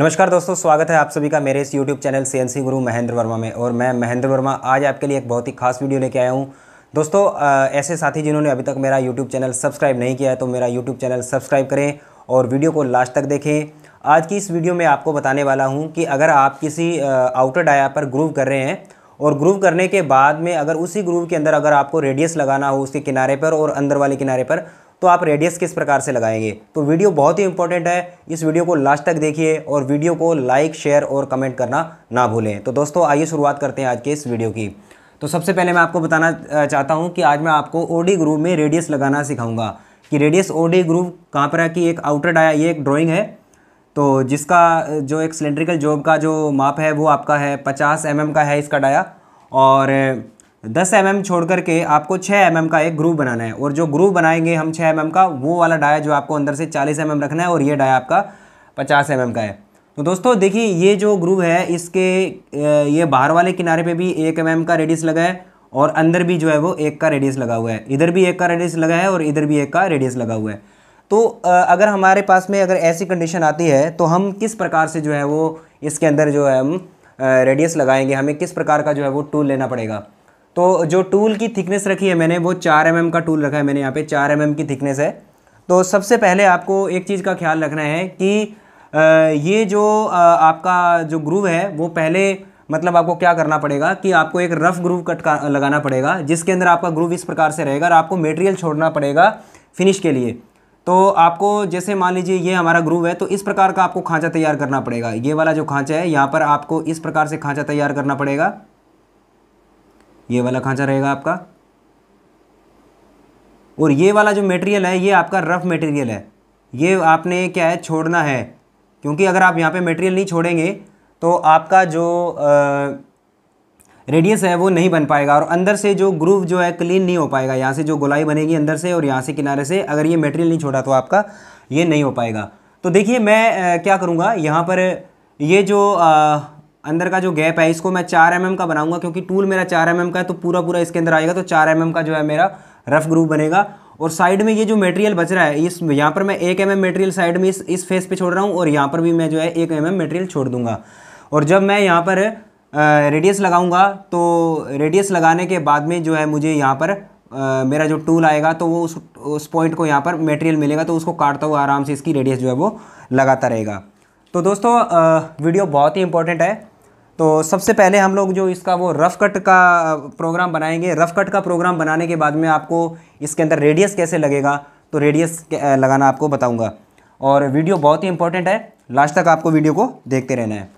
नमस्कार दोस्तों स्वागत है आप सभी का मेरे इस YouTube चैनल सी एन गुरु महेंद्र वर्मा में और मैं महेंद्र वर्मा आज आपके लिए एक बहुत ही खास वीडियो लेके आया हूँ दोस्तों ऐसे साथी जिन्होंने अभी तक मेरा YouTube चैनल सब्सक्राइब नहीं किया है तो मेरा YouTube चैनल सब्सक्राइब करें और वीडियो को लास्ट तक देखें आज की इस वीडियो में आपको बताने वाला हूँ कि अगर आप किसी आउटर डाया पर ग्रूव कर रहे हैं और ग्रूव करने के बाद में अगर उसी ग्रूव के अंदर अगर आपको रेडियस लगाना हो उसके किनारे पर और अंदर वाले किनारे पर तो आप रेडियस किस प्रकार से लगाएंगे तो वीडियो बहुत ही इंपॉर्टेंट है इस वीडियो को लास्ट तक देखिए और वीडियो को लाइक शेयर और कमेंट करना ना भूलें तो दोस्तों आइए शुरुआत करते हैं आज के इस वीडियो की तो सबसे पहले मैं आपको बताना चाहता हूँ कि आज मैं आपको ओ डी में रेडियस लगाना सिखाऊंगा कि रेडियस ओ डी ग्रुप कहाँ पर है कि एक आउटर डाया ये एक ड्राइंग है तो जिसका जो एक सिलेंड्रिकल जॉब का जो माप है वो आपका है पचास एम mm का है इसका डाया और दस एम mm छोड़ करके आपको छः एम mm का एक ग्रूव बनाना है और जो ग्रूव बनाएंगे हम छः एम mm का वो वाला डाया जो आपको अंदर से चालीस एम mm रखना है और ये डाया आपका पचास एम mm का है तो दोस्तों देखिए ये जो ग्रूव है इसके ये बाहर वाले किनारे पे भी एक एम mm का रेडियस लगा है और अंदर भी जो है वो एक का रेडियस लगा हुआ है इधर भी एक का रेडियस लगा है और इधर भी एक का रेडियस लगा हुआ है तो अगर हमारे पास में अगर ऐसी कंडीशन आती है तो हम किस प्रकार से जो है वो इसके अंदर जो है हम रेडियस लगाएंगे हमें किस प्रकार का जो है वो टूल लेना पड़ेगा तो जो टूल की थिकनेस रखी है मैंने वो चार एम mm का टूल रखा है मैंने यहाँ पे चार एम mm की थिकनेस है तो सबसे पहले आपको एक चीज़ का ख्याल रखना है कि ये जो आपका जो ग्रूव है वो पहले मतलब आपको क्या करना पड़ेगा कि आपको एक रफ़ ग्रूव कट का लगाना पड़ेगा जिसके अंदर आपका ग्रूव इस प्रकार से रहेगा और आपको मेटेरियल छोड़ना पड़ेगा फिनिश के लिए तो आपको जैसे मान लीजिए ये हमारा ग्रूव है तो इस प्रकार का आपको खांचा तैयार करना पड़ेगा ये वाला जो खांचा है यहाँ पर आपको इस प्रकार से खांचा तैयार करना पड़ेगा ये वाला खांचा रहेगा आपका और ये वाला जो मटेरियल है ये आपका रफ़ मटेरियल है ये आपने क्या है छोड़ना है क्योंकि अगर आप यहाँ पे मटेरियल नहीं छोड़ेंगे तो आपका जो रेडियस है वो नहीं बन पाएगा और अंदर से जो ग्रूव जो है क्लीन नहीं हो पाएगा यहाँ से जो गोलाई बनेगी अंदर से और यहाँ से किनारे से अगर ये मटेरियल नहीं छोड़ा तो आपका ये नहीं हो पाएगा तो देखिए मैं आ, क्या करूँगा यहाँ पर ये जो आ, अंदर का जो गैप है इसको मैं चार एम mm का बनाऊंगा क्योंकि टूल मेरा चार एम mm का है तो पूरा पूरा इसके अंदर आएगा तो चार एम mm का जो है मेरा रफ ग्रूव बनेगा और साइड में ये जो मटेरियल बच रहा है इस यहाँ पर मैं एक एम एम मटेरियल साइड में इस इस फेस पे छोड़ रहा हूँ और यहाँ पर भी मैं जो है एक एम एम मटेरियल छोड़ दूंगा और जब मैं यहाँ पर रेडियस लगाऊंगा तो रेडियस लगाने के बाद में जो है मुझे यहाँ पर आ, मेरा जो टूल आएगा तो वो उस उस पॉइंट को यहाँ पर मटेरियल मिलेगा तो उसको काटता हुआ आराम से इसकी रेडियस जो है वो लगाता रहेगा तो दोस्तों आ, वीडियो बहुत ही इंपॉर्टेंट है तो सबसे पहले हम लोग जो इसका वो रफ़ कट का प्रोग्राम बनाएंगे रफ़ कट का प्रोग्राम बनाने के बाद में आपको इसके अंदर रेडियस कैसे लगेगा तो रेडियस लगाना आपको बताऊंगा और वीडियो बहुत ही इंपॉर्टेंट है लास्ट तक आपको वीडियो को देखते रहना है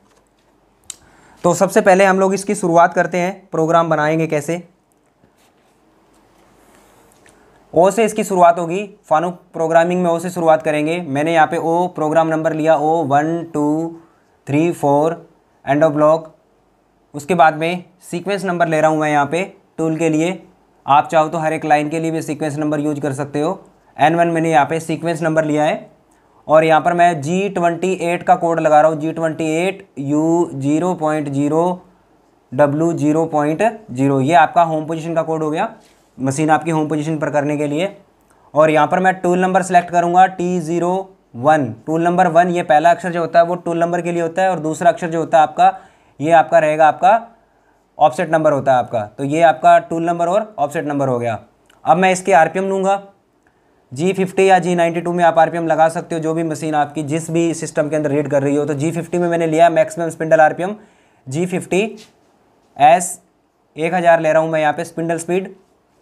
तो सबसे पहले हम लोग इसकी शुरुआत करते हैं प्रोग्राम बनाएंगे कैसे ओ से इसकी शुरुआत होगी फानुक प्रोग्रामिंग में ओ से शुरुआत करेंगे मैंने यहाँ पे ओ प्रोग्राम नंबर लिया O one two three four end of block उसके बाद में सीक्वेंस नंबर ले रहा हूँ मैं यहाँ पे टूल के लिए आप चाहो तो हर एक लाइन के लिए भी सीक्वेंस नंबर यूज कर सकते हो एन वन मैंने यहाँ पे सीक्वेंस नंबर लिया है और यहाँ पर मैं जी ट्वेंटी एट का कोड लगा रहा हूँ G twenty eight U zero point zero W zero point zero ये आपका होम पोजिशन का कोड हो गया मशीन आपकी होम पोजिशन पर करने के लिए और यहाँ पर मैं टूल नंबर सेलेक्ट करूँगा T zero one tool number one ये पहला अक्षर जो होता है वो टूल नंबर के लिए होता है और दूसरा अक्षर जो होता है आपका ये आपका रहेगा आपका ऑफसेट नंबर होता है आपका तो ये आपका टूल नंबर और ऑफसेट नंबर हो गया अब मैं इसके आरपीएम लूँगा जी फिफ्टी या जी नाइन्टी टू में आप आरपीएम लगा सकते हो जो भी मशीन आपकी जिस भी सिस्टम के अंदर रीड कर रही हो तो जी फिफ्टी में मैंने लिया maximum spindle RPM G fifty S एक हज़ार ले रहा हूँ मैं यहाँ पे spindle speed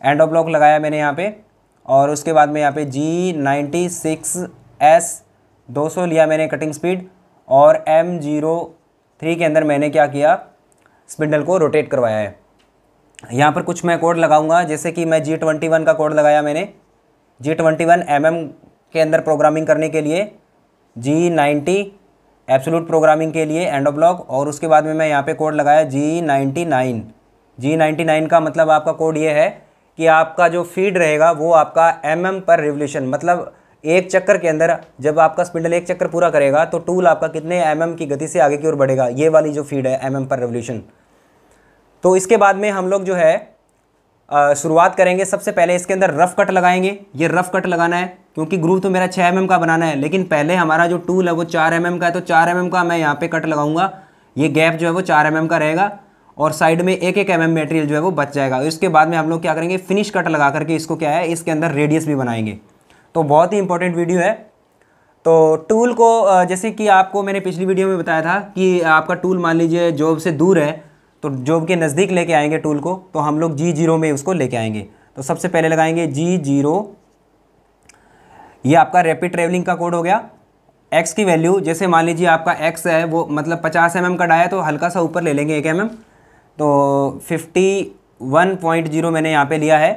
end of block लगाया मैंने यहाँ पे और उसके बाद में यहाँ पे जी नाइन्टी सिक्स एस 200 लिया मैंने कटिंग स्पीड और एम जीरो थ्री के अंदर मैंने क्या किया स्पिंडल को रोटेट करवाया है यहाँ पर कुछ मैं कोड लगाऊंगा जैसे कि मैं जी ट्वेंटी वन का कोड लगाया मैंने G twenty one M M के अंदर प्रोग्रामिंग करने के लिए जी नाइन्टी एब्सोलूट प्रोग्रामिंग के लिए एंड ऑफ ब्लॉक और उसके बाद में मैं यहाँ पे कोड लगाया G ninety nine G ninety nine का मतलब आपका कोड ये है कि आपका जो फीड रहेगा वो आपका एम एम पर रिवोल्यूशन मतलब एक चक्कर के अंदर जब आपका स्पिंडल एक चक्कर पूरा करेगा तो टूल आपका कितने एम mm की गति से आगे की ओर बढ़ेगा ये वाली जो फीड है एम mm पर रेवोल्यूशन तो इसके बाद में हम लोग जो है शुरुआत करेंगे सबसे पहले इसके अंदर रफ कट लगाएंगे ये रफ कट लगाना है क्योंकि ग्रूव तो मेरा छः एम mm का बनाना है लेकिन पहले हमारा जो टूल है वो चार एम mm का है तो चार एम mm का मैं यहाँ पे कट लगाऊंगा ये गैप जो है वो चार एम mm का रहेगा और साइड में एक एक एम mm मटेरियल जो है वो बच जाएगा इसके बाद में हम लोग क्या करेंगे फिनिश कट लगा करके इसको क्या है इसके अंदर रेडियस भी बनाएंगे तो बहुत ही इंपॉर्टेंट वीडियो है तो टूल को जैसे कि आपको मैंने पिछली वीडियो में बताया था कि आपका टूल मान लीजिए जॉब से दूर है तो जॉब के नज़दीक लेके आएंगे टूल को तो हम लोग जी जीरो में उसको लेके आएंगे तो सबसे पहले लगाएंगे जी जीरो ये आपका रैपिड ट्रेवलिंग का कोड हो गया एक्स की वैल्यू जैसे मान लीजिए आपका एक्स है वो मतलब पचास एम का डाया तो हल्का सा ऊपर ले लेंगे एक एम तो फिफ्टी वन पॉइंट जीरो मैंने यहाँ पर लिया है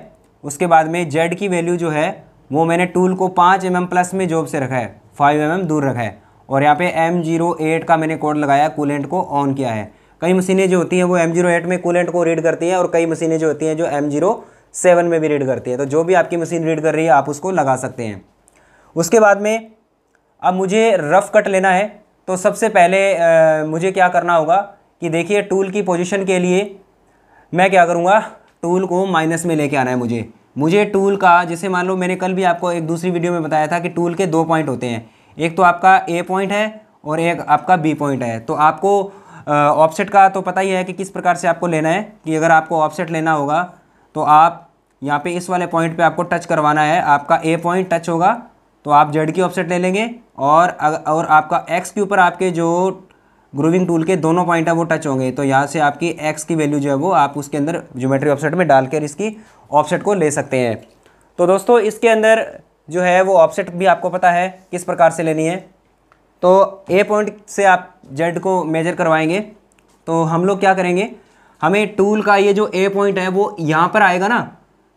उसके बाद में जेड की वैल्यू जो है वो मैंने टूल को पाँच एम mm प्लस में जॉब से रखा है फाइव एम mm दूर रखा है और यहाँ पे एम जीरो एट का मैंने कोड लगाया कूलेंट को ऑन किया है कई मशीनें जो होती हैं वो एम जीरो एट में कूलेंट को रीड करती हैं और कई मशीनें जो होती हैं जो एम जीरो सेवन में भी रीड करती है तो जो भी आपकी मशीन रीड कर रही है आप उसको लगा सकते हैं उसके बाद में अब मुझे रफ़ कट लेना है तो सबसे पहले आ, मुझे क्या करना होगा कि देखिए टूल की पोजिशन के लिए मैं क्या करूँगा टूल को माइनस में लेके आना है मुझे मुझे टूल का जैसे मान लो मैंने कल भी आपको एक दूसरी वीडियो में बताया था कि टूल के दो पॉइंट होते हैं एक तो आपका ए पॉइंट है और एक आपका बी पॉइंट है तो आपको ऑफसेट का तो पता ही है कि किस प्रकार से आपको लेना है कि अगर आपको ऑफसेट लेना होगा तो आप यहाँ पे इस वाले पॉइंट पे आपको टच करवाना है आपका ए पॉइंट टच होगा तो आप जेड की ऑफसेट ले लेंगे और और आपका एक्स के ऊपर आपके जो ग्रूविंग टूल के दोनों पॉइंट है वो टच होंगे तो यहाँ से आपकी एक्स की वैल्यू जो है वो आप उसके अंदर ज्योमेट्री ऑफसेट में डालकर इसकी ऑफसेट को ले सकते हैं तो दोस्तों इसके अंदर जो है वो ऑफसेट भी आपको पता है किस प्रकार से लेनी है तो ए पॉइंट से आप जेड को मेजर करवाएंगे तो हम लोग क्या करेंगे हमें टूल का ये जो ए पॉइंट है वो यहाँ पर आएगा ना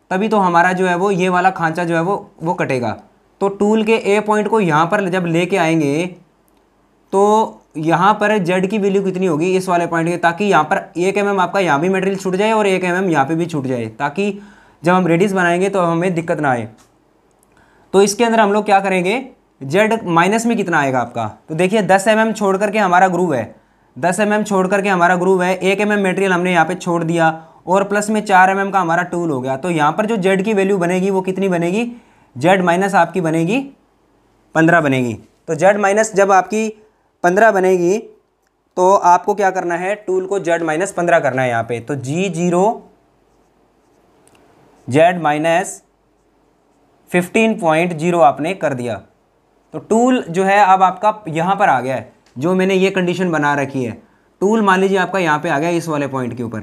तभी तो हमारा जो है वो ये वाला खांचा जो है वो वो कटेगा तो टूल के ए पॉइंट को यहाँ पर जब लेके आएंगे तो यहाँ पर जेड की वैल्यू कितनी होगी इस वाले पॉइंट के ताकि यहाँ पर एक एम mm आपका यहाँ भी मटेरियल छूट जाए और एक एम एम यहाँ पर भी छूट जाए ताकि जब हम रेडियस बनाएंगे तो हमें दिक्कत ना आए तो इसके अंदर हम लोग क्या करेंगे जेड माइनस में कितना आएगा आपका तो देखिए दस एम एम छोड़ करके हमारा ग्रूव है दस एम एम छोड़ करके हमारा ग्रूव है एक एम एम मेटेरियल हमने यहाँ पे छोड़ दिया और प्लस में चार एम एम का हमारा टूल हो गया तो यहाँ पर जो जेड की वैल्यू बनेगी वो कितनी बनेगी जेड माइनस आपकी बनेगी पंद्रह बनेगी तो जेड माइनस जब आपकी पंद्रह बनेगी तो आपको क्या करना है टूल को जेड माइनस पंद्रह करना है यहाँ पे तो G zero Z minus fifteen point zero आपने कर दिया तो टूल जो है अब आपका यहाँ पर आ गया है जो मैंने ये कंडीशन बना रखी है टूल मान लीजिए आपका यहाँ पे आ गया इस वाले पॉइंट के ऊपर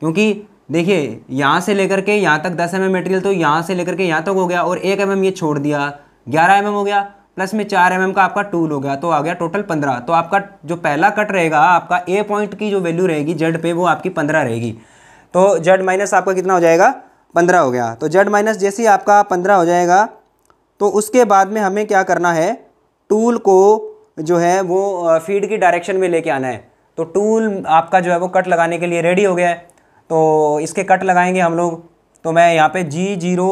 क्योंकि देखिए यहाँ से लेकर के यहाँ तक दस एम एम मटेरियल तो यहाँ से लेकर के यहाँ तक हो गया और एक एम एम ये छोड़ दिया ग्यारह एम एम हो गया प्लस में चार एम mm का आपका टूल हो गया तो आ गया टोटल पंद्रह तो आपका जो पहला कट रहेगा आपका ए पॉइंट की जो वैल्यू रहेगी जेड पे वो आपकी पंद्रह रहेगी तो जेड माइनस आपका कितना हो जाएगा पंद्रह हो गया तो जेड माइनस जैसे ही आपका पंद्रह हो जाएगा तो उसके बाद में हमें क्या करना है टूल को जो है वो फीड की डायरेक्शन में लेके आना है तो टूल आपका जो है वो कट लगाने के लिए रेडी हो गया है तो इसके कट लगाएंगे हम लोग तो मैं यहाँ पे जी जीरो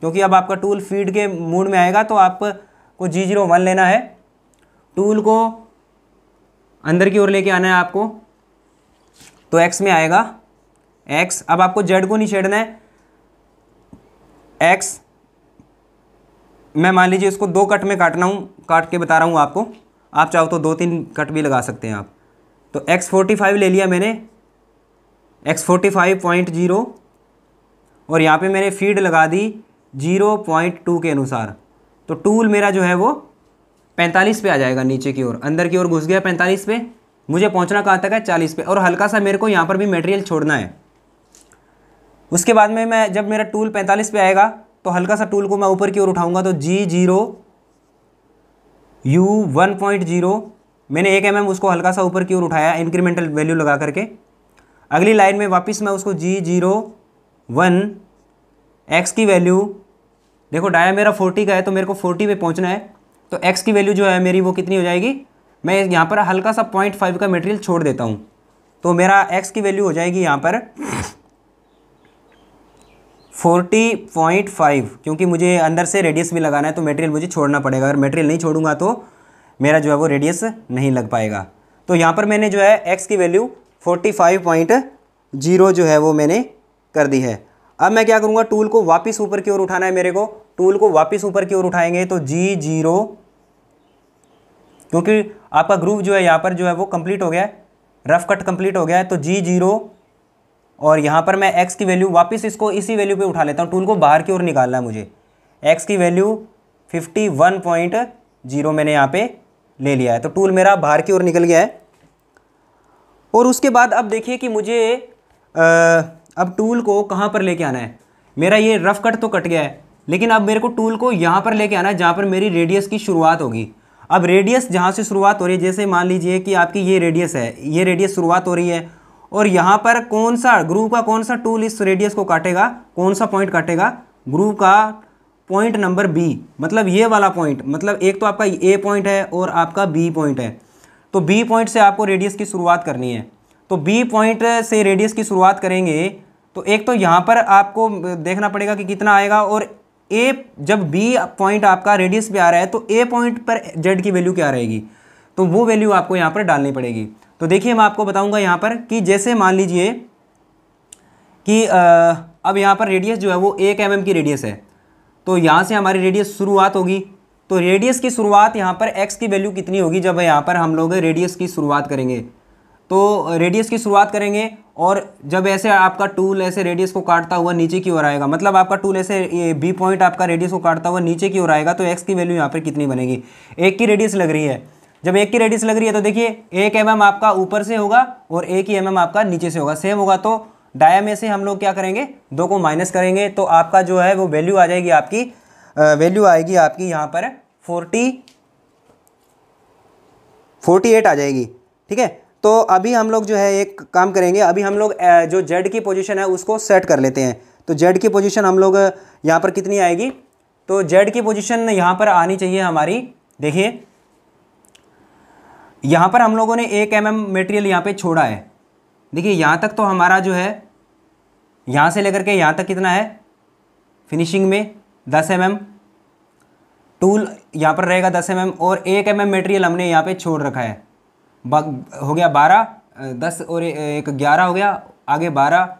क्योंकि अब आपका टूल फीड के मूड में आएगा तो आप को जी जीरो वन लेना है टूल को अंदर की ओर लेके आना है आपको तो एक्स में आएगा एक्स अब आपको जेड को नहीं छेड़ना है एक्स मैं मान लीजिए इसको दो कट में काटना हूँ काट के बता रहा हूँ आपको आप चाहो तो दो तीन कट भी लगा सकते हैं आप तो एक्स फोर्टी फाइव ले लिया मैंने X forty five point zero और यहाँ पे मैंने फीड लगा दी जीरो पॉइंट टू के अनुसार तो टूल मेरा जो है वो पैंतालीस पे आ जाएगा नीचे की ओर अंदर की ओर घुस गया पैंतालीस पे मुझे पहुंचना कहाँ तक है चालीस पे और हल्का सा मेरे को यहाँ पर भी मटेरियल छोड़ना है उसके बाद में मैं जब मेरा टूल पैंतालीस पे आएगा तो हल्का सा टूल को मैं ऊपर की ओर उठाऊँगा तो G zero U one point zero मैंने एक एम mm उसको हल्का सा ऊपर की ओर उठाया इंक्रीमेंटल वैल्यू लगा करके अगली लाइन में वापस मैं उसको जी जीरो वन एक्स की वैल्यू देखो डाया मेरा फोर्टी का है तो मेरे को फोर्टी पे पहुँचना है तो एक्स की वैल्यू जो है मेरी वो कितनी हो जाएगी मैं यहाँ पर हल्का सा पॉइंट फाइव का मटेरियल छोड़ देता हूँ तो मेरा एक्स की वैल्यू हो जाएगी यहाँ पर फोर्टी पॉइंट फाइव क्योंकि मुझे अंदर से रेडियस भी लगाना है तो मटेरियल मुझे छोड़ना पड़ेगा अगर मटेरियल नहीं छोड़ूंगा तो मेरा जो है वो रेडियस नहीं लग पाएगा तो यहाँ पर मैंने जो है एक्स की value forty five point zero जो है वो मैंने कर दी है अब मैं क्या करूँगा टूल को वापस ऊपर की ओर उठाना है मेरे को टूल को वापस ऊपर की ओर उठाएंगे तो जी जीरो क्योंकि आपका ग्रुप जो है यहाँ पर जो है वो कंप्लीट हो गया है रफ कट कंप्लीट हो गया है तो जी जीरो और यहाँ पर मैं एक्स की वैल्यू वापस इसको इसी वैल्यू पे उठा लेता हूँ टूल को बाहर की ओर निकालना है मुझे एक्स की value fifty one point zero मैंने यहाँ पर ले लिया है तो टूल मेरा बाहर की ओर निकल गया है और उसके बाद अब देखिए कि मुझे आ, अब टूल को कहाँ पर लेके आना है मेरा ये रफ कट तो कट गया है लेकिन अब मेरे को टूल को यहाँ पर लेके आना है जहाँ पर मेरी रेडियस की शुरुआत होगी अब रेडियस जहाँ से शुरुआत हो रही है जैसे मान लीजिए कि आपकी ये रेडियस है ये रेडियस शुरुआत हो रही है और यहाँ पर कौन सा ग्रुप का कौन सा टूल इस रेडियस को काटेगा कौन सा पॉइंट काटेगा ग्रुप का पॉइंट नंबर बी मतलब ये वाला पॉइंट मतलब एक तो आपका ए पॉइंट है और आपका बी पॉइंट है तो बी पॉइंट से आपको रेडियस की शुरुआत करनी है तो बी पॉइंट से रेडियस की शुरुआत करेंगे तो एक तो यहाँ पर आपको देखना पड़ेगा कि कितना आएगा और ए जब बी पॉइंट आपका रेडियस पे आ रहा है तो ए पॉइंट पर जेड की वैल्यू क्या रहेगी तो वो वैल्यू आपको यहाँ पर डालनी पड़ेगी तो देखिए मैं आपको बताऊँगा यहाँ पर कि जैसे मान लीजिए कि आ, अब यहाँ पर रेडियस जो है वो एक एम mm की रेडियस है तो यहाँ से हमारी रेडियस शुरुआत होगी तो रेडियस की शुरुआत यहाँ पर एक्स की वैल्यू कितनी होगी जब यहाँ पर हम लोग रेडियस की शुरुआत करेंगे तो रेडियस की शुरुआत करेंगे और जब ऐसे आपका टूल ऐसे रेडियस को काटता हुआ नीचे की ओर आएगा मतलब आपका टूल ऐसे बी पॉइंट आपका रेडियस को काटता हुआ नीचे की ओर आएगा तो एक्स की वैल्यू यहाँ पर कितनी बनेगी एक की रेडियस लग रही है जब एक की रेडियस लग रही है तो देखिए एक एम mm आपका ऊपर से होगा और एक ही एम mm आपका नीचे से होगा सेम होगा तो डाया में से हम लोग क्या करेंगे दो को माइनस करेंगे तो आपका जो है वो वैल्यू आ जाएगी आपकी वैल्यू आएगी आपकी यहाँ पर फोर्टी फोर्टी एट आ जाएगी ठीक है तो अभी हम लोग जो है एक काम करेंगे अभी हम लोग जो जेड की पोजीशन है उसको सेट कर लेते हैं तो जेड की पोजीशन हम लोग यहाँ पर कितनी आएगी तो जेड की पोजीशन यहाँ पर आनी चाहिए हमारी देखिए यहाँ पर हम लोगों ने एक एम एम मेटेरियल यहाँ पर छोड़ा है देखिए यहाँ तक तो हमारा जो है यहाँ से लेकर के यहाँ तक कितना है फिनिशिंग में दस एम एम टूल यहाँ पर रहेगा दस एम mm एम और एक एम एम मेटेरियल हमने यहाँ पे छोड़ रखा है हो गया बारह दस और एक ग्यारह हो गया आगे बारह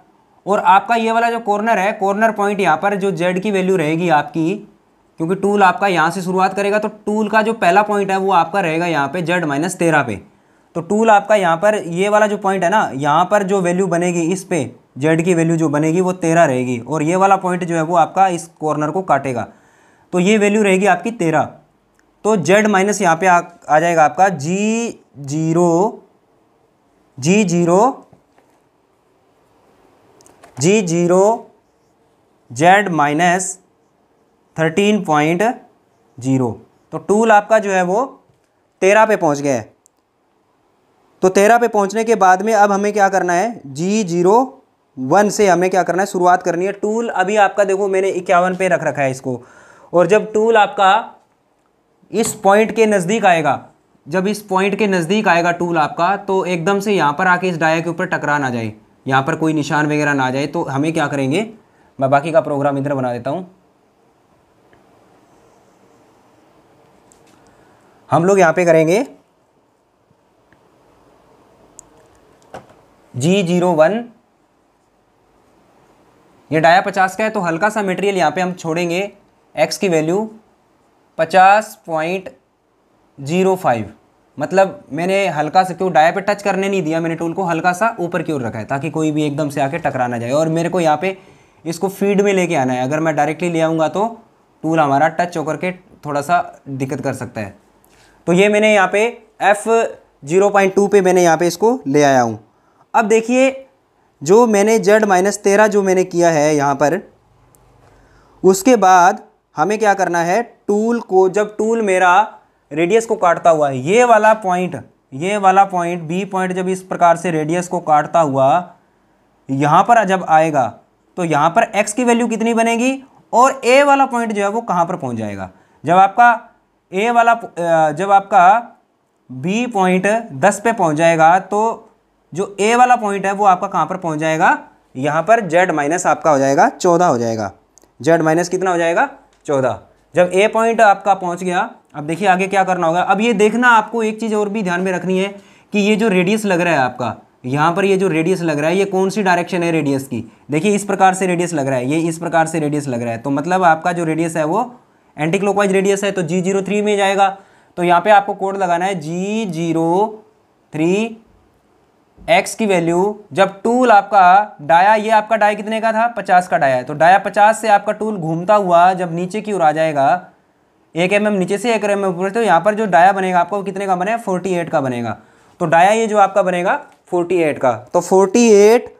और आपका ये वाला जो कॉर्नर है कॉर्नर पॉइंट यहाँ पर जो जेड की वैल्यू रहेगी आपकी क्योंकि टूल आपका यहाँ से शुरुआत करेगा तो टूल का जो पहला पॉइंट है वो आपका रहेगा यहाँ पे जेड माइनस तेरह पे तो टूल आपका यहाँ पर ये वाला जो पॉइंट है ना यहाँ पर जो वैल्यू बनेगी इस पे जेड की वैल्यू जो बनेगी वो तेरह रहेगी और ये वाला पॉइंट जो है वो आपका इस कॉर्नर को काटेगा तो ये वैल्यू रहेगी आपकी तेरह तो जेड माइनस यहाँ पर आ जाएगा आपका G zero G zero G zero Z minus thirteen point zero तो टूल आपका जो है वो तेरह पे पहुंच गया है तो तेरह पे पहुंचने के बाद में अब हमें क्या करना है जी जीरो वन से हमें क्या करना है शुरुआत करनी है टूल अभी आपका देखो मैंने इक्यावन पे रख रखा है इसको और जब टूल आपका इस पॉइंट के नज़दीक आएगा जब इस पॉइंट के नज़दीक आएगा टूल आपका तो एकदम से यहाँ पर आके इस डाया के ऊपर टकरा ना जाए यहाँ पर कोई निशान वगैरह ना जाए तो हमें क्या करेंगे मैं बाकी का प्रोग्राम इधर बना देता हूँ हम लोग यहाँ पे करेंगे जी जीरो वन ये डाया पचास का है तो हल्का सा मटेरियल यहाँ पे हम छोड़ेंगे एक्स की वैल्यू पचास पॉइंट जीरो फाइव मतलब मैंने हल्का सा क्यों डाया पे टच करने नहीं दिया मैंने टूल को हल्का सा ऊपर की ओर रखा है ताकि कोई भी एकदम से आके टकरा ना जाए और मेरे को यहाँ पे इसको फीड में लेके आना है अगर मैं डायरेक्टली ले आऊँगा तो टूल हमारा टच होकर के थोड़ा सा दिक्कत कर सकता है तो ये मैंने यहाँ पे एफ़ जीरो पॉइंट टू पे मैंने यहाँ पे इसको ले आया हूँ अब देखिए जो मैंने जेड माइनस तेरह जो मैंने किया है यहाँ पर उसके बाद हमें क्या करना है टूल को जब टूल मेरा रेडियस को काटता हुआ है ये वाला पॉइंट ये वाला पॉइंट बी पॉइंट जब इस प्रकार से रेडियस को काटता हुआ यहाँ पर जब आएगा तो यहाँ पर एक्स की वैल्यू कितनी बनेगी और ए वाला पॉइंट जो है वो कहाँ पर पहुँच जाएगा जब आपका ए वाला जब आपका बी पॉइंट दस पे पहुँच जाएगा तो जो ए वाला पॉइंट है वो आपका कहाँ पर पहुँच जाएगा यहाँ पर जेड माइनस आपका हो जाएगा चौदह हो जाएगा जेड माइनस कितना हो जाएगा चौदह जब ए पॉइंट आपका पहुँच गया अब देखिए आगे क्या करना होगा अब ये देखना आपको एक चीज़ और भी ध्यान में रखनी है कि ये जो रेडियस लग रहा है आपका यहाँ पर ये जो रेडियस लग रहा है ये कौन सी डायरेक्शन है रेडियस की देखिए इस प्रकार से रेडियस लग रहा है ये इस प्रकार से रेडियस लग रहा है तो मतलब आपका जो रेडियस है वो एंटी क्लोकवाइज रेडियस है तो जी जीरो थ्री में जाएगा तो यहाँ पे आपको कोड लगाना है जी जीरो थ्री एक्स की वैल्यू जब टूल आपका डाया ये आपका डाया कितने का था पचास का डाया है तो डाया पचास से आपका टूल घूमता हुआ जब नीचे की ओर आ जाएगा एक एम एम नीचे से एक एम एम ऊपर से तो यहाँ पर जो डाया बनेगा आपका वो कितने का बनेगा फोर्टी एट का बनेगा तो डाया ये जो आपका बनेगा फोर्टी एट का तो forty eight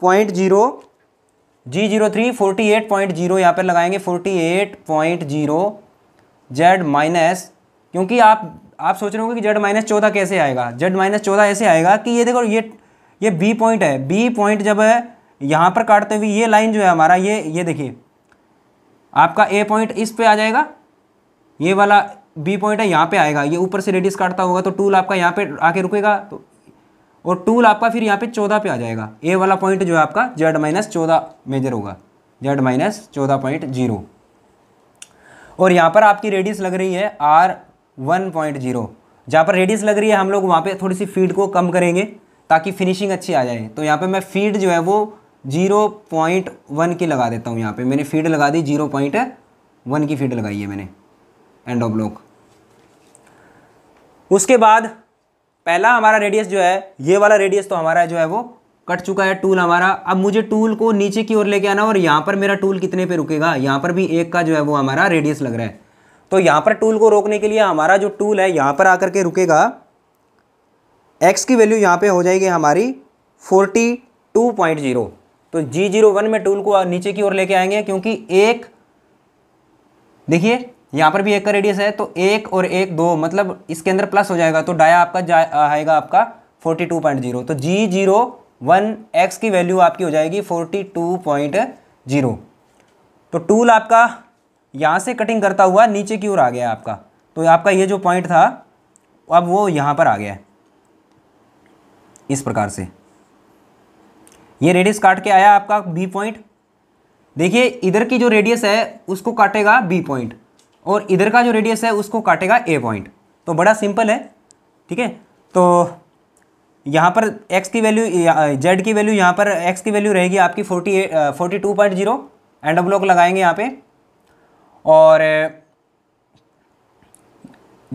point zero G zero three forty eight point zero यहाँ पर लगाएंगे forty eight point zero Z minus क्योंकि आप आप सोच रहे होंगे कि जेड माइनस चौदह कैसे आएगा जेड माइनस चौदह ऐसे आएगा कि ये देखो ये ये बी पॉइंट है बी पॉइंट जब है यहाँ पर काटते हुए ये लाइन जो है हमारा ये ये देखिए आपका ए पॉइंट इस पे आ जाएगा ये वाला बी पॉइंट है यहाँ पे आएगा ये ऊपर से रेडियस काटता होगा तो टूल आपका यहाँ पे आके रुकेगा तो और टूल आपका फिर यहाँ पे चौदह पे आ जाएगा ए वाला पॉइंट जो है आपका जेड माइनस चौदह मेजर होगा जेड माइनस चौदह पॉइंट जीरो और यहाँ पर आपकी रेडियस लग रही है आर वन पॉइंट जीरो जहाँ पर रेडियस लग रही है हम लोग वहाँ पर थोड़ी सी फीड को कम करेंगे ताकि फिनिशिंग अच्छी आ जाए तो यहाँ पर मैं फीड जो है वो जीरो पॉइंट वन की लगा देता हूँ यहाँ पर मैंने फीड लगा दी जीरो पॉइंट वन की फीड लगाई है मैंने एंड ब्लॉक उसके बाद पहला हमारा रेडियस जो है ये वाला रेडियस तो हमारा जो है वो कट चुका है टूल हमारा अब मुझे टूल को नीचे की ओर लेके आना और यहाँ पर मेरा टूल कितने पे रुकेगा यहाँ पर भी एक का जो है वो हमारा रेडियस लग रहा है तो यहाँ पर टूल को रोकने के लिए हमारा जो टूल है यहाँ पर आकर के रुकेगा एक्स की वैल्यू यहाँ पे हो जाएगी हमारी फोर्टी टू पॉइंट जीरो तो जी जीरो वन में टूल को नीचे की ओर लेके आएंगे क्योंकि एक देखिए यहाँ पर भी एक का रेडियस है तो एक और एक दो मतलब इसके अंदर प्लस हो जाएगा तो डाया आपका जा आएगा आपका फोर्टी टू पॉइंट जीरो तो जी जीरो वन एक्स की वैल्यू आपकी हो जाएगी फोर्टी टू पॉइंट जीरो तो टूल आपका यहाँ से कटिंग करता हुआ नीचे की ओर आ गया आपका तो आपका ये जो पॉइंट था अब वो यहाँ पर आ गया है इस प्रकार से ये रेडियस काट के आया आपका बी पॉइंट देखिए इधर की जो रेडियस है उसको काटेगा बी पॉइंट और इधर का जो रेडियस है उसको काटेगा ए पॉइंट तो बड़ा सिंपल है ठीक है तो यहाँ पर एक्स की वैल्यू जेड की वैल्यू यहाँ पर एक्स की वैल्यू रहेगी आपकी forty forty two point zero end of block लगाएंगे यहाँ पे और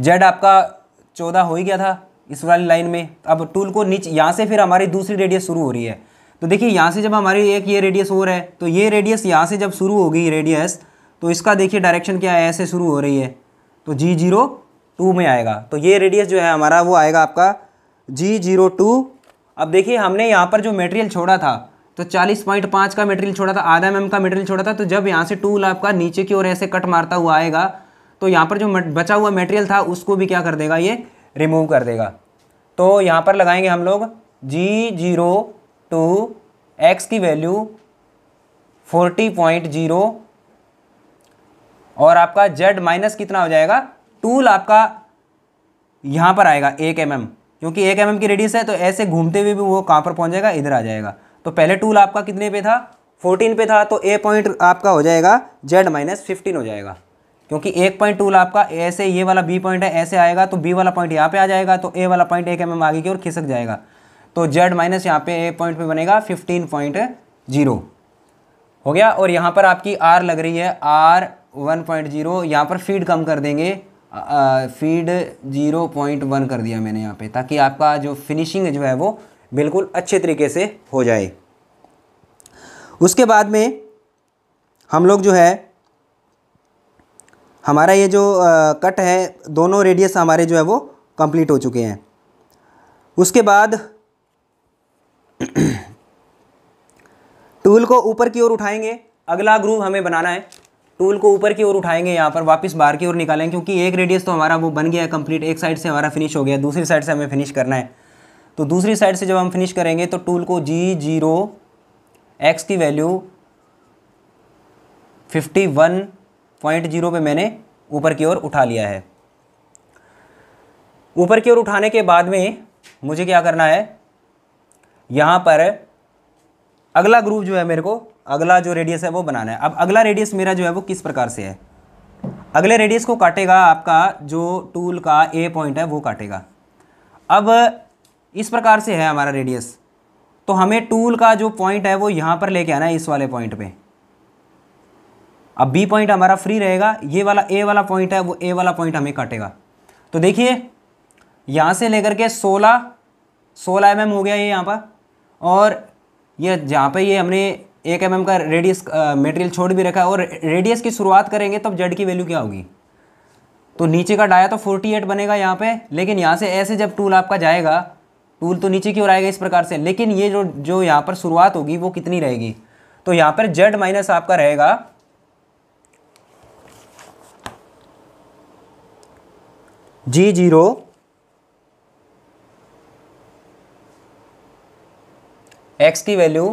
जेड आपका चौदह हो ही गया था इस वाली लाइन में अब टूल को नीचे यहाँ से फिर हमारी दूसरी रेडियस शुरू हो रही है तो देखिए यहाँ से जब हमारी एक ये रेडियस हो रहा है तो ये रेडियस यहाँ से जब शुरू होगी रेडियस तो इसका देखिए डायरेक्शन क्या है ऐसे शुरू हो रही है तो जी जीरो टू में आएगा तो ये रेडियस जो है हमारा वो आएगा आपका जी जीरो टू अब देखिए हमने यहाँ पर जो मटेरियल छोड़ा था तो चालीस पॉइंट पाँच का मटेरियल छोड़ा था आधा एम का मटेरियल छोड़ा था तो जब यहाँ से टूल आपका नीचे की ओर ऐसे कट मारता हुआ आएगा तो यहाँ पर जो बचा हुआ मटेरियल था उसको भी क्या कर देगा ये रिमूव कर देगा तो यहाँ पर लगाएंगे हम लोग जी जीरो टू एक्स की वैल्यू फोर्टी पॉइंट जीरो और आपका जेड माइनस कितना हो जाएगा टूल आपका यहाँ पर आएगा एक एम क्योंकि एक एम की रेडियस है तो ऐसे घूमते हुए भी वो कहाँ पर पहुँच जाएगा इधर आ जाएगा तो पहले टूल आपका कितने पे था फोर्टीन पे था तो ए पॉइंट आपका हो जाएगा जेड माइनस फिफ्टीन हो जाएगा क्योंकि एक पॉइंट टूल आपका ऐसे ये वाला बी पॉइंट है ऐसे आएगा तो बी वाला पॉइंट यहाँ पे आ जाएगा तो ए वाला पॉइंट एक एम एम आगे की ओर खिसक जाएगा तो जेड माइनस यहाँ पे ए पॉइंट पे बनेगा फिफ्टीन पॉइंट जीरो हो गया और यहाँ पर आपकी आर लग रही है आर वन पॉइंट जीरो यहाँ पर फीड कम कर देंगे फीड जीरो पॉइंट वन कर दिया मैंने यहाँ पे ताकि आपका जो फिनिशिंग जो है वो बिल्कुल अच्छे तरीके से हो जाए उसके बाद में हम लोग जो है हमारा ये जो आ, कट है दोनों रेडियस हमारे जो है वो कंप्लीट हो चुके हैं उसके बाद टूल को ऊपर की ओर उठाएंगे अगला ग्रूव हमें बनाना है टूल को ऊपर की ओर उठाएंगे यहाँ पर वापस बाहर की ओर निकालेंगे क्योंकि एक रेडियस तो हमारा वो बन गया है कंप्लीट एक साइड से हमारा फिनिश हो गया दूसरी साइड से हमें फिनिश करना है तो दूसरी साइड से जब हम फिनिश करेंगे तो टूल को जी जीरो एक्स की value fifty one point zero पर मैंने ऊपर की ओर उठा लिया है ऊपर की ओर उठाने के बाद में मुझे क्या करना है यहाँ पर अगला ग्रुप जो है मेरे को अगला जो रेडियस है वो बनाना है अब अगला रेडियस मेरा जो है वो किस प्रकार से है अगले रेडियस को काटेगा आपका जो टूल का ए पॉइंट है वो काटेगा अब इस प्रकार से है हमारा रेडियस तो हमें टूल का जो पॉइंट है वो यहाँ पर लेके आना है इस वाले पॉइंट पे अब बी पॉइंट हमारा फ्री रहेगा ये वाला ए वाला पॉइंट है वो ए वाला पॉइंट हमें काटेगा तो देखिए यहाँ से लेकर के 16 सोलह एम एम हो गया ये यहाँ पर और ये यह जहाँ पे ये हमने एक एम mm का रेडियस मटेरियल छोड़ भी रखा है और रेडियस की शुरुआत करेंगे तब जेड की वैल्यू क्या होगी तो नीचे का डाया तो 48 बनेगा यहाँ पे लेकिन यहाँ से ऐसे जब टूल आपका जाएगा टूल तो नीचे की ओर आएगा इस प्रकार से लेकिन ये जो जो यहाँ पर शुरुआत होगी वो कितनी रहेगी तो यहाँ पर जेड माइनस आपका रहेगा जी जीरो एक्स की वैल्यू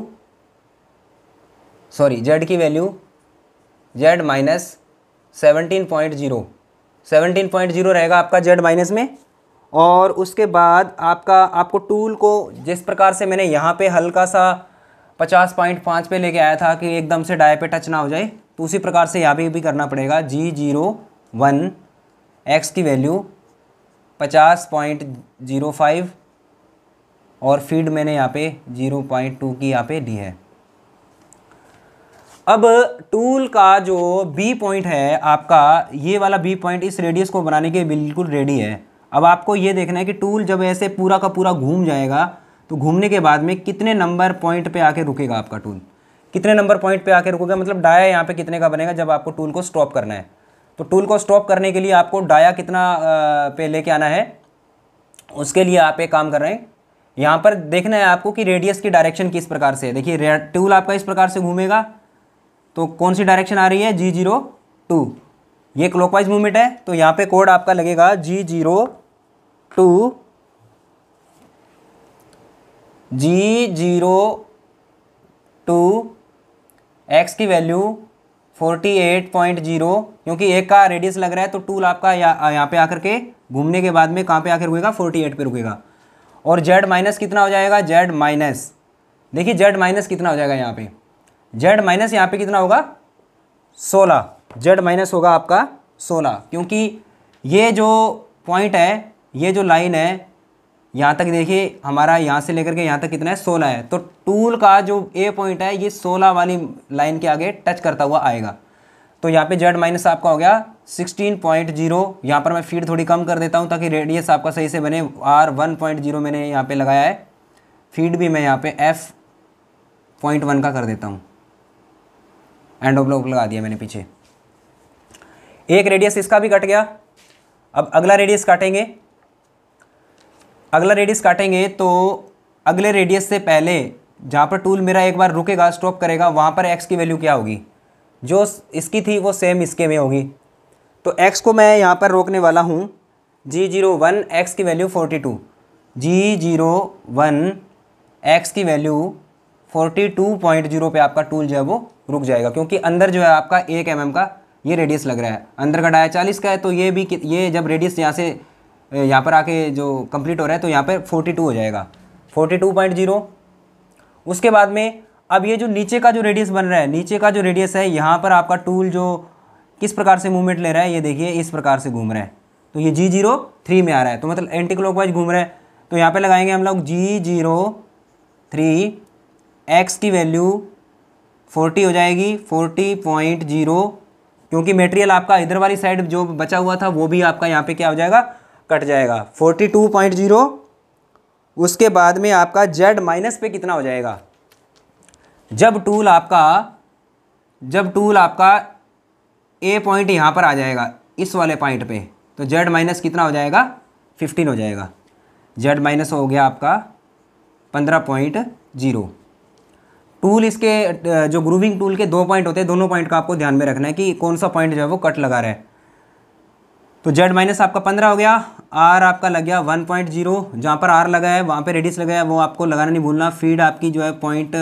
सॉरी जेड की value Z minus seventeen point zero seventeen point zero रहेगा आपका जेड माइनस में और उसके बाद आपका आपको टूल को जिस प्रकार से मैंने यहाँ पे हल्का सा पचास पॉइंट पाँच पे लेके आया था कि एकदम से डाय पे टच ना हो जाए तो उसी प्रकार से यहाँ पे भी करना पड़ेगा जी जीरो वन एक्स की वैल्यू पचास पॉइंट जीरो फाइव और फीड मैंने यहाँ पे जीरो पॉइंट टू की यहाँ पे दी है अब टूल का जो बी पॉइंट है आपका ये वाला बी पॉइंट इस रेडियस को बनाने के बिल्कुल रेडी है अब आपको ये देखना है कि टूल जब ऐसे पूरा का पूरा घूम जाएगा तो घूमने के बाद में कितने नंबर पॉइंट पे आके रुकेगा आपका टूल कितने नंबर पॉइंट पे आके रुकेगा मतलब डाया यहाँ पे कितने का बनेगा जब आपको टूल को स्टॉप करना है तो टूल को स्टॉप करने के लिए आपको डाया कितना पे लेके आना है उसके लिए आप एक काम कर रहे हैं यहाँ पर देखना है आपको कि रेडियस की डायरेक्शन किस प्रकार से देखिए टूल आपका इस प्रकार से घूमेगा तो कौन सी डायरेक्शन आ रही है जी जीरो टू ये क्लॉकवाइज मूवमेंट है तो यहाँ पे कोड आपका लगेगा G zero two G zero two X की value forty eight point zero क्योंकि एक का रेडियस लग रहा है तो टूल आपका यहाँ या, पे आकर के घूमने के बाद में कहाँ पे आकर रुकेगा फोर्टी एट पे रुकेगा और जेड माइनस कितना हो जाएगा जेड माइनस देखिए जेड माइनस कितना हो जाएगा यहाँ पे जेड माइनस यहाँ पे कितना होगा सोलह जेड माइनस होगा आपका सोलह क्योंकि ये जो पॉइंट है ये जो लाइन है यहाँ तक देखिए हमारा यहाँ से लेकर के यहाँ तक कितना है सोलह है तो टूल का जो ए पॉइंट है ये सोलह वाली लाइन के आगे टच करता हुआ आएगा तो यहाँ पे जेड माइनस आपका हो गया सिक्सटीन पॉइंट जीरो यहाँ पर मैं फीड थोड़ी कम कर देता हूँ ताकि रेडियस आपका सही से बने आर वन पॉइंट जीरो मैंने यहाँ पर लगाया है फीड भी मैं यहाँ पर एफ पॉइंट वन का कर देता हूँ एंड ब्लॉक लगा दिया मैंने पीछे एक रेडियस इसका भी कट गया अब अगला रेडियस काटेंगे अगला रेडियस काटेंगे तो अगले रेडियस से पहले जहाँ पर टूल मेरा एक बार रुकेगा स्टॉप करेगा वहाँ पर एक्स की वैल्यू क्या होगी जो इसकी थी वो सेम इसके में होगी तो एक्स को मैं यहाँ पर रोकने वाला हूँ जी जीरो वन एक्स की value forty two G zero one X की value forty two point zero पर आपका टूल जो है वो रुक जाएगा क्योंकि अंदर जो है आपका एक एम mm का ये रेडियस लग रहा है अंदर का डाया चालीस का है तो ये भी ये जब रेडियस यहाँ से यहाँ पर आके जो कंप्लीट हो रहा है तो यहाँ पर फोर्टी टू हो जाएगा फोर्टी टू पॉइंट जीरो उसके बाद में अब ये जो नीचे का जो रेडियस बन रहा है नीचे का जो रेडियस है यहाँ पर आपका टूल जो किस प्रकार से मूवमेंट ले रहा है ये देखिए इस प्रकार से घूम रहा है तो ये जी जीरो थ्री में आ रहा है तो मतलब एंटी वाइज घूम रहा है तो यहाँ पे लगाएंगे हम लोग जी जीरो थ्री एक्स की वैल्यू फोर्टी हो जाएगी फोर्टी पॉइंट जीरो क्योंकि मटेरियल आपका इधर वाली साइड जो बचा हुआ था वो भी आपका यहाँ पे क्या हो जाएगा कट जाएगा फोर्टी टू पॉइंट जीरो उसके बाद में आपका जेड माइनस पे कितना हो जाएगा जब टूल आपका जब टूल आपका ए पॉइंट यहाँ पर आ जाएगा इस वाले पॉइंट पे तो जेड माइनस कितना हो जाएगा फिफ्टीन हो जाएगा जेड माइनस हो गया आपका पंद्रह पॉइंट जीरो टूल इसके जो ग्रूविंग टूल के दो पॉइंट होते हैं दोनों पॉइंट का आपको ध्यान में रखना है कि कौन सा पॉइंट जो है वो कट लगा रहा है तो जेड माइनस आपका पंद्रह हो गया आर आपका लग गया वन पॉइंट जीरो जहाँ पर आर लगा है वहाँ पर रेडियस लगा है वो आपको लगाना नहीं भूलना फीड आपकी जो है पॉइंट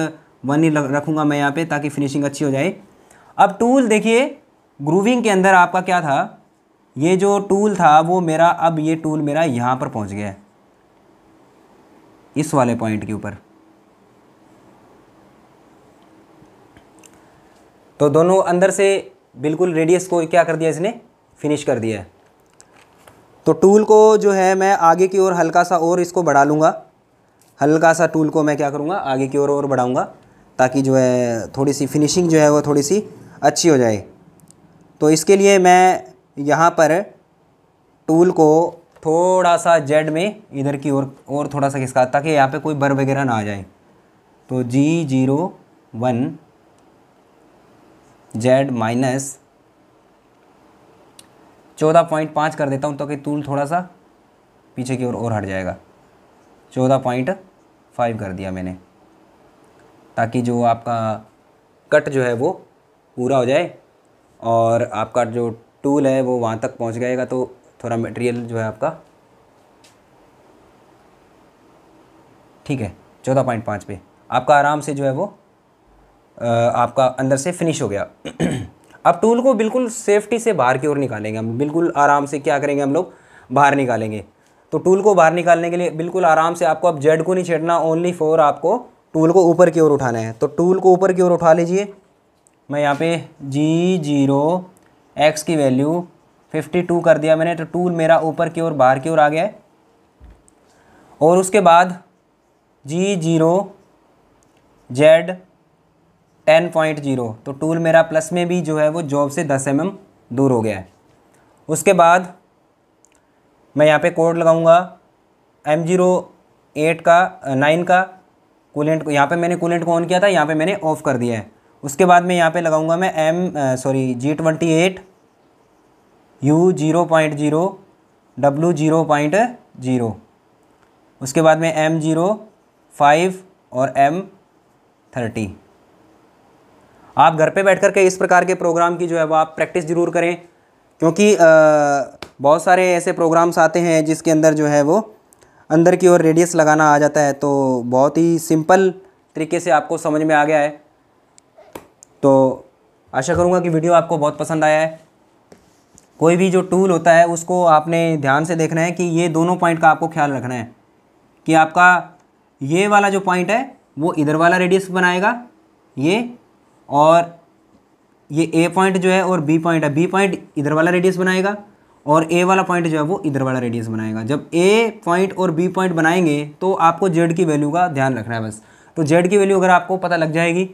वन ही रखूँगा मैं यहाँ पर ताकि फिनिशिंग अच्छी हो जाए अब टूल देखिए ग्रूविंग के अंदर आपका क्या था ये जो टूल था वो मेरा अब ये टूल मेरा यहाँ पर पहुँच गया है इस वाले पॉइंट के ऊपर तो दोनों अंदर से बिल्कुल रेडियस को क्या कर दिया इसने फिनिश कर दिया है तो टूल को जो है मैं आगे की ओर हल्का सा और इसको बढ़ा लूँगा हल्का सा टूल को मैं क्या करूँगा आगे की ओर और बढ़ाऊँगा ताकि जो है थोड़ी सी फिनिशिंग जो है वो थोड़ी सी अच्छी हो जाए तो इसके लिए मैं यहाँ पर टूल को थोड़ा सा जेड में इधर की ओर और, और थोड़ा सा खिसका ताकि यहाँ पे कोई बर वगैरह ना आ जाए तो G zero one Z minus चौदह पॉइंट पाँच कर देता हूँ तो कि तूल थोड़ा सा पीछे की ओर और हट जाएगा चौदह पॉइंट फाइव कर दिया मैंने ताकि जो आपका कट जो है वो पूरा हो जाए और आपका जो टूल है वो वहाँ तक पहुँच जाएगा तो थोड़ा मटेरियल जो है आपका ठीक है चौदह पॉइंट पाँच पे आपका आराम से जो है वो आपका अंदर से फिनिश हो गया अब टूल को बिल्कुल सेफ्टी से बाहर की ओर निकालेंगे हम बिल्कुल आराम से क्या करेंगे हम लोग बाहर निकालेंगे तो टूल को बाहर निकालने के लिए बिल्कुल आराम से आपको अब जेड को नहीं छेड़ना ओनली फॉर आपको टूल को ऊपर की ओर उठाना है तो टूल को ऊपर की ओर उठा लीजिए मैं यहाँ पे जी जीरो एक्स की वैल्यू फिफ्टी टू कर दिया मैंने तो टूल मेरा ऊपर की ओर बाहर की ओर आ गया है और उसके बाद G zero Z ten point zero तो टूल मेरा प्लस में भी जो है वो जॉब से दस एम mm दूर हो गया है उसके बाद मैं यहाँ पे कोड लगाऊंगा एम जीरो एट का नाइन का कूलेंट यहाँ पे मैंने कूलेंट को ऑन किया था यहाँ पे मैंने ऑफ़ कर दिया है उसके बाद में यहाँ पे लगाऊंगा मैं M sorry G twenty eight U zero point zero W zero point zero उसके बाद में एम जीरो फाइव और एम थर्टी आप घर पे बैठ कर के इस प्रकार के प्रोग्राम की जो है वो आप प्रैक्टिस ज़रूर करें क्योंकि बहुत सारे ऐसे प्रोग्राम्स आते हैं जिसके अंदर जो है वो अंदर की ओर रेडियस लगाना आ जाता है तो बहुत ही सिंपल तरीके से आपको समझ में आ गया है तो आशा करूँगा कि वीडियो आपको बहुत पसंद आया है कोई भी जो टूल होता है उसको आपने ध्यान से देखना है कि ये दोनों पॉइंट का आपको ख्याल रखना है कि आपका ये वाला जो पॉइंट है वो इधर वाला रेडियस बनाएगा ये और ये ए पॉइंट जो है और बी पॉइंट है बी पॉइंट इधर वाला रेडियस बनाएगा और ए वाला पॉइंट जो है वो इधर वाला रेडियस बनाएगा जब ए पॉइंट और बी पॉइंट बनाएंगे तो आपको जेड की वैल्यू का ध्यान रखना है बस तो जेड की वैल्यू अगर आपको पता लग जाएगी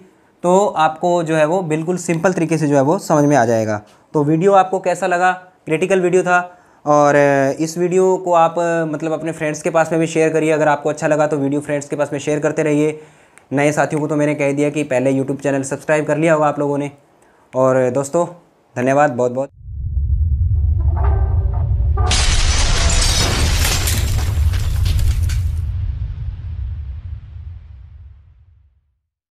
तो आपको जो है वो बिल्कुल सिंपल तरीके से जो है वो समझ में आ जाएगा तो वीडियो आपको कैसा लगा क्रिटिकल वीडियो था और इस वीडियो को आप मतलब अपने फ्रेंड्स के पास में भी शेयर करिए अगर आपको अच्छा लगा तो वीडियो फ्रेंड्स के पास में शेयर करते रहिए नए साथियों को तो मैंने कह दिया कि पहले यूट्यूब चैनल सब्सक्राइब कर लिया होगा आप लोगों ने और दोस्तों धन्यवाद बहुत बहुत